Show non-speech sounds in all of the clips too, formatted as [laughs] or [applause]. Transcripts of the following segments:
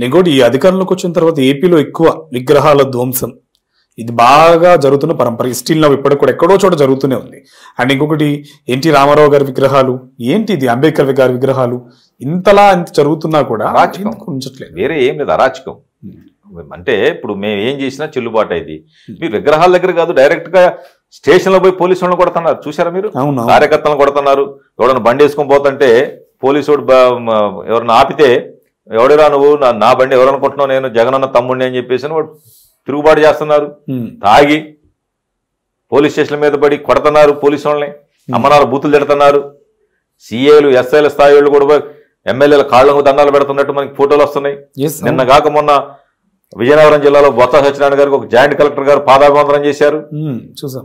నేను కూడా ఈ అధికారంలోకి వచ్చిన తర్వాత ఏపీలో ఎక్కువ విగ్రహాల ధ్వంసం ఇది బాగా జరుగుతున్న పరంపర స్టిల్ నవ్వు ఇప్పటికి కూడా ఎక్కడో చోట జరుగుతూనే ఉంది అండ్ ఇంకొకటి ఎన్టీ రామారావు గారి విగ్రహాలు ఏంటి ఇది అంబేద్కర్ గారి విగ్రహాలు ఇంతలా ఇంత జరుగుతున్నా కూడా ఉంచట్లేదు వేరే ఏం లేదు అరాచకం అంటే ఇప్పుడు మేము ఏం చేసినా చెల్లుబాటు అయింది మీరు విగ్రహాల దగ్గర కాదు డైరెక్ట్గా స్టేషన్లో పోయి పోలీసు వాళ్ళని కొడుతున్నారు చూసారా మీరు కార్యకర్తలను కొడుతున్నారు ఎవరైనా బండి వేసుకొని పోతుంటే పోలీసు ఎవరిని ఆపితే ఎవడురా నువ్వు నా బండి అనుకుంటున్నావు నేను జగనన్న తమ్ముడిని అని చెప్పేసి వాడు తిరుగుబాటు చేస్తున్నారు తాగి పోలీస్ స్టేషన్ల మీద పడి కొడుతున్నారు పోలీసు వాళ్ళని అమ్మనారు బూతులు తిడుతున్నారు సీఏలు ఎస్ఐల స్థాయి వాళ్ళు కూడా ఎమ్మెల్యేల కాళ్ళకు దండాలు పెడుతున్నట్టు మనకి ఫోటోలు వస్తున్నాయి నిన్న కాక మొన్న విజయనగరం జిల్లాలో బొత్స సత్యనారాయణ గారికి ఒక జాయింట్ కలెక్టర్ గారు పాదాభివందనం చేశారు చూసాం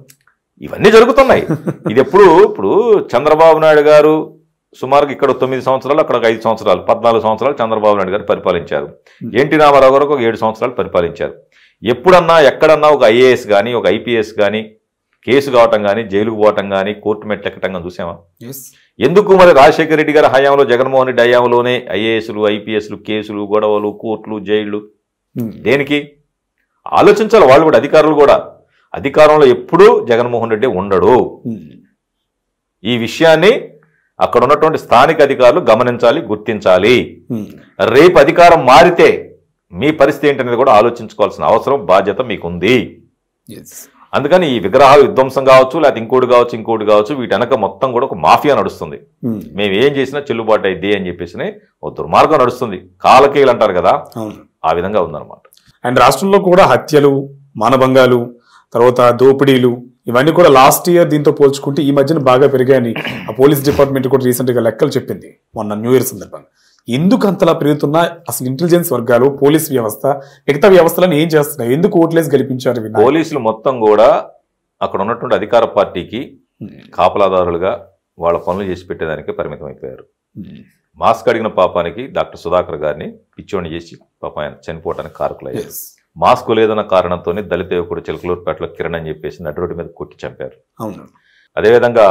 ఇవన్నీ జరుగుతున్నాయి [laughs] ఇది ఎప్పుడు ఇప్పుడు చంద్రబాబు నాయుడు గారు సుమారుగా ఇక్కడ తొమ్మిది సంవత్సరాలు అక్కడ ఐదు సంవత్సరాలు పద్నాలుగు సంవత్సరాలు చంద్రబాబు నాయుడు గారు పరిపాలించారు hmm. ఎన్టీ రామారావు గారు ఒక ఏడు సంవత్సరాలు పరిపాలించారు ఎప్పుడన్నా ఎక్కడన్నా ఒక ఐఏఎస్ కానీ ఒక ఐపీఎస్ కానీ కేసు కావటం కానీ జైలుకు పోవటం కానీ కోర్టు మెట్లెక్కటం కానీ చూసామా ఎందుకు మరి రాజశేఖర రెడ్డి గారి హయాంలో జగన్మోహన్ రెడ్డి హయాంలోనే ఐఏఎస్లు ఐపీఎస్లు కేసులు గొడవలు కోర్టులు జైళ్లు hmm. దేనికి ఆలోచించాలి వాళ్ళు కూడా అధికారులు కూడా అధికారంలో ఎప్పుడూ జగన్మోహన్ రెడ్డి ఉండడు hmm. ఈ విషయాన్ని అక్కడ ఉన్నటువంటి స్థానిక అధికారులు గమనించాలి గుర్తించాలి hmm. రేపు అధికారం మారితే మీ పరిస్థితి ఏంటనేది కూడా ఆలోచించుకోవాల్సిన అవసరం బాధ్యత మీకుంది అందుకని ఈ విగ్రహాలు విధ్వంసం కావచ్చు లేకపోతే ఇంకోటి కావచ్చు ఇంకోటి కావచ్చు వీటి వెనక మొత్తం కూడా ఒక మాఫియా నడుస్తుంది hmm. మేము ఏం చేసినా చెల్లుబాటు అయింది అని చెప్పేసి ఓ దుర్మార్గం నడుస్తుంది కాలకేలు అంటారు కదా ఆ విధంగా ఉందన్నమాట అండ్ రాష్ట్రంలో కూడా హత్యలు మానభంగాలు తర్వాత దోపిడీలు ఇవన్నీ కూడా లాస్ట్ ఇయర్ దీంతో పోల్చుకుంటే ఈ మధ్యన బాగా పెరిగాయని ఆ పోలీస్ డిపార్ట్మెంట్ కూడా రీసెంట్గా లెక్కలు చెప్పింది మొన్న న్యూ ఇయర్ సందర్భంగా ఎందుకు అంతలా పెరుగుతున్నా అసలు ఇంటెలిజెన్స్ వర్గాలు పోలీస్ వ్యవస్థ మిగతా వ్యవస్థలను ఏం చేస్తున్నాయి ఎందుకు ఓట్లేసి గెలిపించారు పోలీసులు మొత్తం కూడా అక్కడ ఉన్నటువంటి అధికార పార్టీకి కాపలాదారులుగా వాళ్ళ పనులు చేసి పెట్టేదానికి పరిమితం అయిపోయారు మాస్క్ అడిగిన పాపానికి డాక్టర్ సుధాకర్ గారిని పిచ్చోని చేసి పాప ఆయన చనిపోవడానికి కారకులయ్యారు మాస్క్ లేదన్న కారణంతోనే దళిత యువకుడు చిలకలూరుపేటలో కిరణ్ అని చెప్పేసి నటుడి మీద కొట్టి చంపారు అదేవిధంగా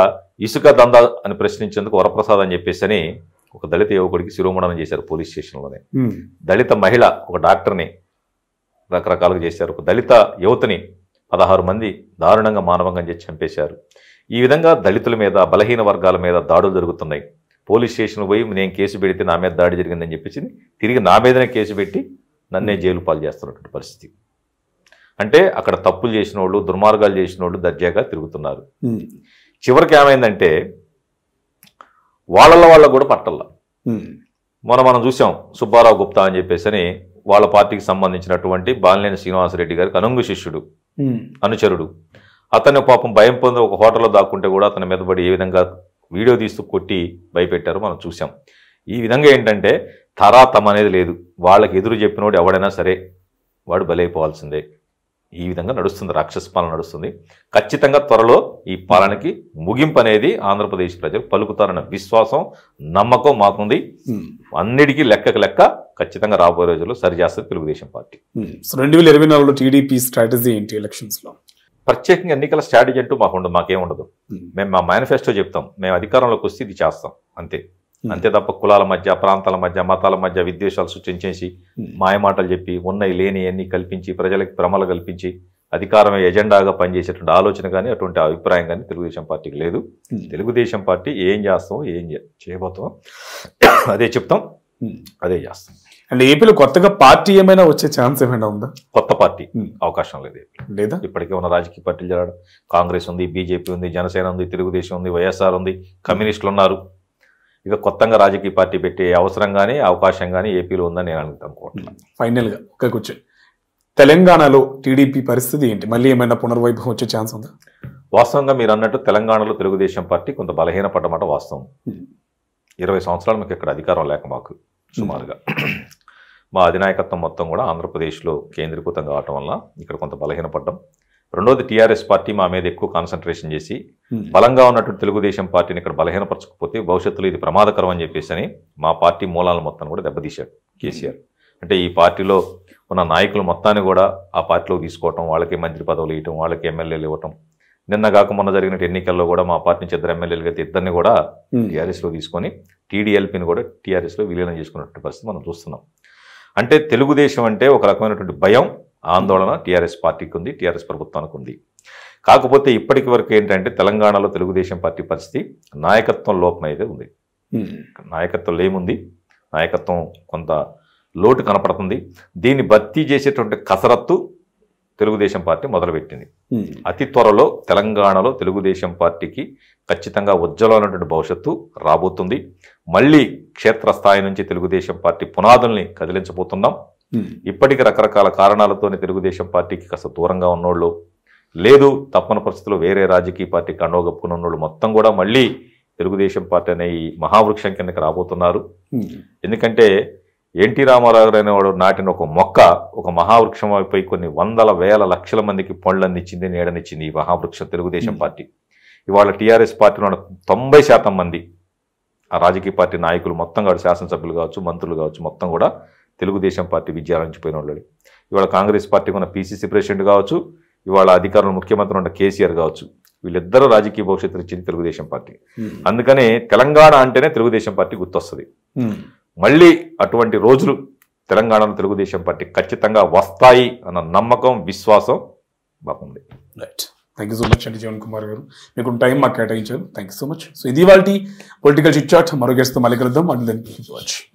ఇసుక దందా అని ప్రశ్నించేందుకు వరప్రసాద్ అని చెప్పేసి అని ఒక దళిత యువకుడికి శిరోమండనం చేశారు పోలీస్ స్టేషన్లోనే దళిత మహిళ ఒక డాక్టర్ని రకరకాలుగా చేశారు ఒక దళిత యువతని పదహారు మంది దారుణంగా మానవంగా చేసి చంపేశారు ఈ విధంగా దళితుల మీద బలహీన వర్గాల మీద దాడులు జరుగుతున్నాయి పోలీస్ స్టేషన్ పోయి నేను కేసు పెడితే నా మీద దాడి జరిగిందని చెప్పేసి తిరిగి నా మీదనే కేసు పెట్టి నన్నే జైలు పాలు చేస్తున్నటువంటి పరిస్థితి అంటే అక్కడ తప్పులు చేసిన వాళ్ళు దుర్మార్గాలు చేసిన వాళ్ళు దర్జాగా తిరుగుతున్నారు చివరికి ఏమైందంటే వాళ్ళ వాళ్ళకు కూడా పట్టల్లా మొన్న మనం చూసాం సుబ్బారావు గుప్తా అని చెప్పేసి వాళ్ళ పార్టీకి సంబంధించినటువంటి బాలినేని శ్రీనివాసరెడ్డి గారికి అనుంగు శిష్యుడు అనుచరుడు అతని పాపం భయం పొంది ఒక హోటల్లో దాక్కుంటే కూడా అతని మీద పడి ఏ విధంగా వీడియో తీస్తూ కొట్టి భయపెట్టారు మనం చూసాం ఈ విధంగా ఏంటంటే తరాతమ అనేది లేదు వాళ్ళకి ఎదురు చెప్పినోడు ఎవడైనా సరే వాడు బలైపోవాల్సిందే ఈ విధంగా నడుస్తుంది రాక్షస పాలన నడుస్తుంది ఖచ్చితంగా త్వరలో ఈ పాలనకి ముగింపు అనేది ఆంధ్రప్రదేశ్ ప్రజలు పలుకుతారన్న విశ్వాసం నమ్మకం మాకుంది అన్నిటికీ లెక్కకు లెక్క ఖచ్చితంగా రాబోయే రోజుల్లో సరిచేస్తుంది తెలుగుదేశం పార్టీ రెండు వేల ఇరవై నాలుగులో టీడీపీ స్ట్రాటజీ ఏంటి ఎలక్షన్స్లో ప్రత్యేకంగా ఎన్నికల స్ట్రాటజీ అంటూ మాకు ఉండదు మాకేం ఉండదు మేము మా మేనిఫెస్టో చెప్తాం మేము అధికారంలోకి వస్తే ఇది చేస్తాం అంతే Hmm. అంతే తప్ప కులాల మధ్య ప్రాంతాల మధ్య మతాల మధ్య విద్వేషాలు సృష్టించేసి hmm. మాయమాటలు చెప్పి ఉన్నాయి లేని అన్ని కల్పించి ప్రజలకు భ్రమలు కల్పించి అధికారం ఎజెండాగా పనిచేసేటువంటి ఆలోచన కానీ అటువంటి అభిప్రాయం కానీ తెలుగుదేశం పార్టీకి లేదు hmm. తెలుగుదేశం పార్టీ ఏం చేస్తాం ఏం చేయబోతాం [coughs] అదే చెప్తాం అదే చేస్తాం అండ్ ఏపీలో కొత్తగా పార్టీ ఏమైనా వచ్చే ఛాన్స్ ఏమైనా ఉందా కొత్త పార్టీ అవకాశం లేదు లేదా ఇప్పటికే ఉన్న రాజకీయ పార్టీలు జరగడం కాంగ్రెస్ ఉంది బీజేపీ ఉంది జనసేన ఉంది తెలుగుదేశం ఉంది వైఎస్ఆర్ ఉంది కమ్యూనిస్టులు ఉన్నారు ఇక కొత్తగా రాజకీయ పార్టీ పెట్టే అవసరం కానీ అవకాశం కానీ ఏపీలో ఉందని నేను అనుకుంటున్నాను ఫైనల్గా ఒక కూర్చొని తెలంగాణలో టీడీపీ పరిస్థితి ఏంటి మళ్ళీ ఏమైనా పునర్వైభవం వచ్చే ఛాన్స్ ఉందా వాస్తవంగా మీరు అన్నట్టు తెలంగాణలో తెలుగుదేశం పార్టీ కొంత బలహీన పడమాట వాస్తవం ఇరవై సంవత్సరాలు మాకు ఇక్కడ అధికారం లేక మాకు సుమారుగా మా అధినాయకత్వం మొత్తం కూడా ఆంధ్రప్రదేశ్లో కేంద్రీకృతం కావటం వల్ల ఇక్కడ కొంత బలహీనపడ్డం రెండోది టీఆర్ఎస్ పార్టీ మా మీద ఎక్కువ కాన్సన్ట్రేషన్ చేసి hmm. బలంగా ఉన్నటువంటి తెలుగుదేశం పార్టీని ఇక్కడ బలహీనపరచకపోతే భవిష్యత్తులో ఇది ప్రమాదకరం అని చెప్పేసి అని మా పార్టీ మూలాలను మొత్తం కూడా దెబ్బతీశాడు కేసీఆర్ అంటే ఈ పార్టీలో ఉన్న నాయకులు మొత్తాన్ని కూడా ఆ పార్టీలో తీసుకోవటం వాళ్ళకి మంత్రి పదవులు ఇవ్వటం వాళ్ళకి ఎమ్మెల్యేలు ఇవ్వటం నిన్న కాక మొన్న జరిగిన ఎన్నికల్లో కూడా మా పార్టీ నుంచి ఇద్దరు ఎమ్మెల్యేలు అయితే ఇద్దరిని కూడా hmm. టీఆర్ఎస్లో తీసుకొని టీడీఎల్పీని కూడా టీఆర్ఎస్లో విలీనం చేసుకున్నటువంటి పరిస్థితి మనం చూస్తున్నాం అంటే తెలుగుదేశం అంటే ఒక రకమైనటువంటి భయం ఆందోళన టీఆర్ఎస్ పార్టీకి ఉంది టీఆర్ఎస్ ప్రభుత్వానికి ఉంది కాకపోతే ఇప్పటికి వరకు ఏంటంటే తెలంగాణలో తెలుగుదేశం పార్టీ పరిస్థితి నాయకత్వం లోపం అయితే ఉంది నాయకత్వం లేముంది నాయకత్వం కొంత లోటు కనపడుతుంది దీన్ని భర్తీ చేసేటువంటి కసరత్తు తెలుగుదేశం పార్టీ మొదలుపెట్టింది అతి త్వరలో తెలంగాణలో తెలుగుదేశం పార్టీకి ఖచ్చితంగా ఉజ్వలమైనటువంటి భవిష్యత్తు రాబోతుంది మళ్ళీ క్షేత్రస్థాయి నుంచి తెలుగుదేశం పార్టీ పునాదుల్ని కదిలించబోతున్నాం Hmm. ఇప్పటికీ రకరకాల కారణాలతోనే తెలుగుదేశం పార్టీకి కాస్త దూరంగా ఉన్నోళ్ళు లేదు తప్పని పరిస్థితులు వేరే రాజకీయ పార్టీ కండోగప్పుకుని ఉన్నోళ్ళు మొత్తం కూడా మళ్ళీ తెలుగుదేశం పార్టీ అనే ఈ మహావృక్షం కిందకి రాబోతున్నారు hmm. ఎందుకంటే ఎన్టీ రామారావు అనేవాడు నాటిన ఒక మొక్క ఒక మహావృక్షం పై కొన్ని వందల వేల లక్షల మందికి అందించింది నీడనిచ్చింది ఈ మహావృక్షం తెలుగుదేశం hmm. పార్టీ ఇవాళ టీఆర్ఎస్ పార్టీలో తొంభై శాతం మంది ఆ రాజకీయ పార్టీ నాయకులు మొత్తం కాదు శాసనసభ్యులు కావచ్చు మంత్రులు కావచ్చు మొత్తం కూడా తెలుగుదేశం పార్టీ విజయాలించిపోయిన వాళ్ళు ఇవాళ కాంగ్రెస్ పార్టీకి ఉన్న పిసిసి ప్రెసిడెంట్ కావచ్చు ఇవాళ అధికారులు ముఖ్యమంత్రి ఉన్న కేసీఆర్ కావచ్చు వీళ్ళిద్దరూ రాజకీయ భవిష్యత్తు ఇచ్చింది తెలుగుదేశం పార్టీ hmm. అందుకనే తెలంగాణ అంటేనే తెలుగుదేశం పార్టీ గుర్తొస్తుంది hmm. మళ్ళీ అటువంటి రోజులు తెలంగాణలో తెలుగుదేశం పార్టీ ఖచ్చితంగా వస్తాయి అన్న నమ్మకం విశ్వాసం బాగుంది right thank you so much అండి జీవన్ కుమార్ గారు మీకు టైం మాకు కేటాయించారు thank you so much so ఇది వాళ్ళ పొలిటికల్ చిట్ మరో గెస్ట్ మళ్ళీ కలుద్దాం అండ్ దెన్ వాచ్